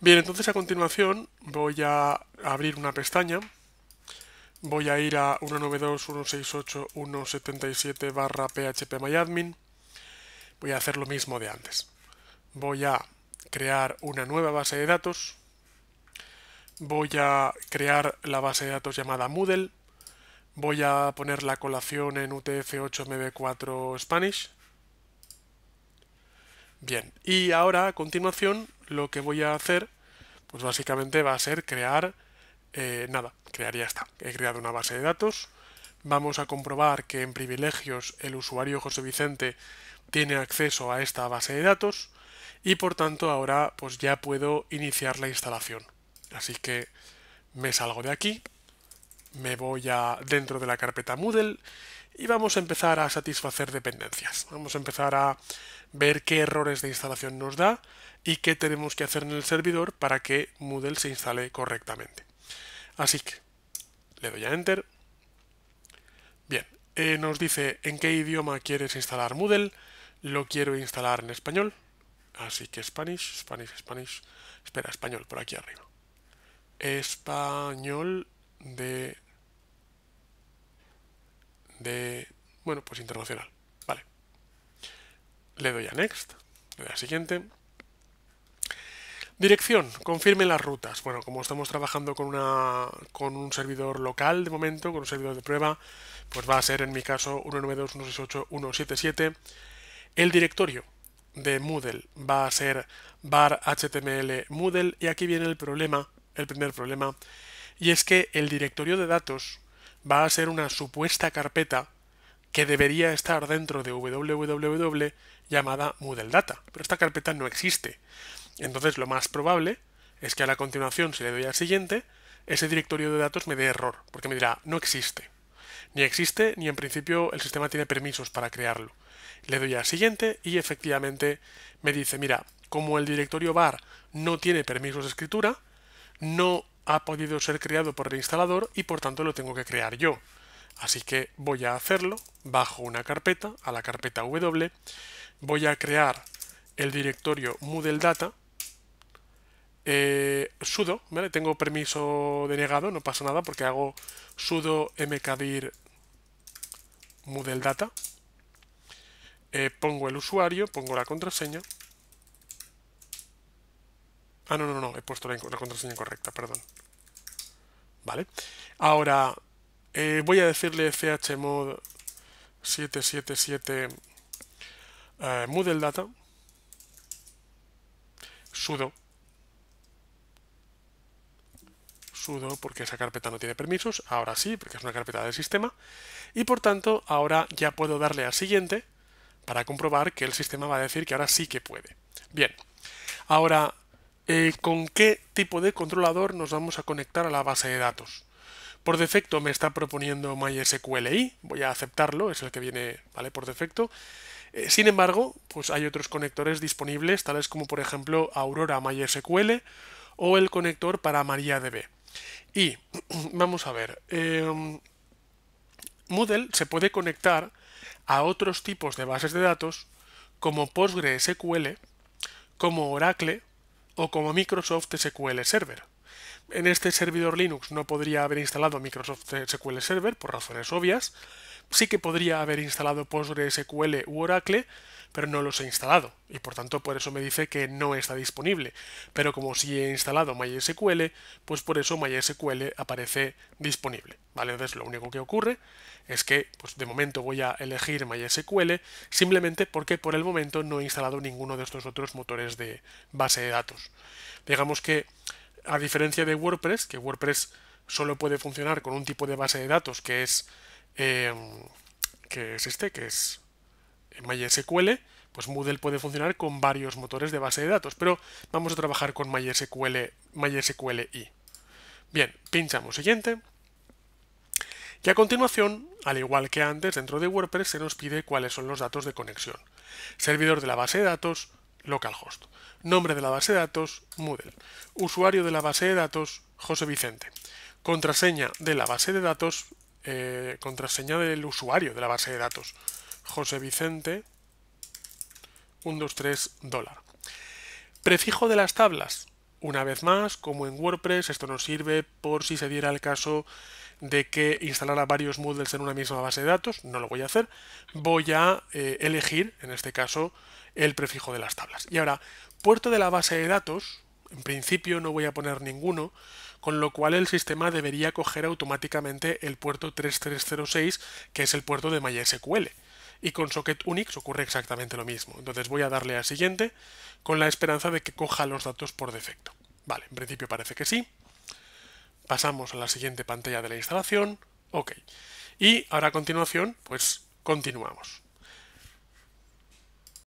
Bien, entonces a continuación voy a abrir una pestaña. Voy a ir a 192.168.177 barra phpMyAdmin. Voy a hacer lo mismo de antes. Voy a crear una nueva base de datos. Voy a crear la base de datos llamada Moodle. Voy a poner la colación en UTF-8MB4 Spanish. Bien, y ahora a continuación lo que voy a hacer, pues básicamente va a ser crear, eh, nada, crear ya está. He creado una base de datos. Vamos a comprobar que en privilegios el usuario José Vicente tiene acceso a esta base de datos y por tanto ahora pues ya puedo iniciar la instalación. Así que me salgo de aquí, me voy a dentro de la carpeta Moodle y vamos a empezar a satisfacer dependencias. Vamos a empezar a ver qué errores de instalación nos da y qué tenemos que hacer en el servidor para que Moodle se instale correctamente. Así que le doy a Enter. Bien, eh, nos dice en qué idioma quieres instalar Moodle. Lo quiero instalar en español. Así que Spanish, Spanish, Spanish. Espera, español, por aquí arriba. Español de de, bueno, pues internacional. Vale. Le doy a Next, le doy a Siguiente. Dirección, confirme las rutas. Bueno, como estamos trabajando con, una, con un servidor local de momento, con un servidor de prueba, pues va a ser en mi caso 192.168.177. El directorio de Moodle va a ser bar html Moodle y aquí viene el problema, el primer problema, y es que el directorio de datos va a ser una supuesta carpeta que debería estar dentro de www llamada Moodle Data, pero esta carpeta no existe. Entonces lo más probable es que a la continuación, si le doy al siguiente, ese directorio de datos me dé error, porque me dirá no existe. Ni existe, ni en principio el sistema tiene permisos para crearlo. Le doy al siguiente y efectivamente me dice, mira, como el directorio bar no tiene permisos de escritura, no ha podido ser creado por el instalador y por tanto lo tengo que crear yo. Así que voy a hacerlo bajo una carpeta, a la carpeta W, voy a crear el directorio Moodle Data, eh, sudo, tengo permiso denegado, no pasa nada porque hago sudo mkdir Moodle Data, eh, pongo el usuario, pongo la contraseña, Ah, no, no, no, he puesto la, contraseña incorrecta, perdón. Vale. Ahora, eh, voy a decirle chmod 777 eh, Data sudo sudo porque esa carpeta no tiene permisos, ahora sí, porque es una carpeta del sistema, y por tanto ahora ya puedo darle a siguiente para comprobar que el sistema va a decir que ahora sí que puede. Bien, ahora eh, con qué tipo de controlador nos vamos a conectar a la base de datos. Por defecto me está proponiendo MySQLi, voy a aceptarlo, es el que viene ¿vale? por defecto. Eh, sin embargo, pues hay otros conectores disponibles, tales como por ejemplo Aurora MySQL o el conector para MariaDB. Y vamos a ver, em, Moodle se puede conectar a otros tipos de bases de datos como PostgreSQL, como Oracle, o como Microsoft SQL Server. En este servidor Linux no podría haber instalado Microsoft SQL Server por razones obvias, Sí que podría haber instalado PostgreSQL u Oracle, pero no los he instalado y por tanto por eso me dice que no está disponible. Pero como sí he instalado MySQL, pues por eso MySQL aparece disponible. ¿vale? Entonces lo único que ocurre es que pues de momento voy a elegir MySQL simplemente porque por el momento no he instalado ninguno de estos otros motores de base de datos. Digamos que a diferencia de WordPress, que WordPress solo puede funcionar con un tipo de base de datos que es Em, que es este, que es MySQL, pues Moodle puede funcionar con varios motores de base de datos, pero vamos a trabajar con MySQL, MySQLi. Bien, pinchamos siguiente. Y a continuación, al igual que antes, dentro de WordPress se nos pide cuáles son los datos de conexión. Servidor de la base de datos, localhost. Nombre de la base de datos, Moodle. Usuario de la base de datos, José Vicente. Contraseña de la base de datos, eh, contraseña del usuario de la base de datos. José Vicente 123 dólar. Prefijo de las tablas. Una vez más, como en WordPress, esto nos sirve por si se diera el caso de que instalara varios Moodles en una misma base de datos, no lo voy a hacer, voy a eh, elegir, en este caso, el prefijo de las tablas. Y ahora, puerto de la base de datos, en principio no voy a poner ninguno, con lo cual el sistema debería coger automáticamente el puerto 3306, que es el puerto de MySQL. Y con Socket Unix ocurre exactamente lo mismo. Entonces voy a darle a siguiente con la esperanza de que coja los datos por defecto. Vale, en principio parece que sí. Pasamos a la siguiente pantalla de la instalación. Ok. Y ahora a continuación, pues continuamos.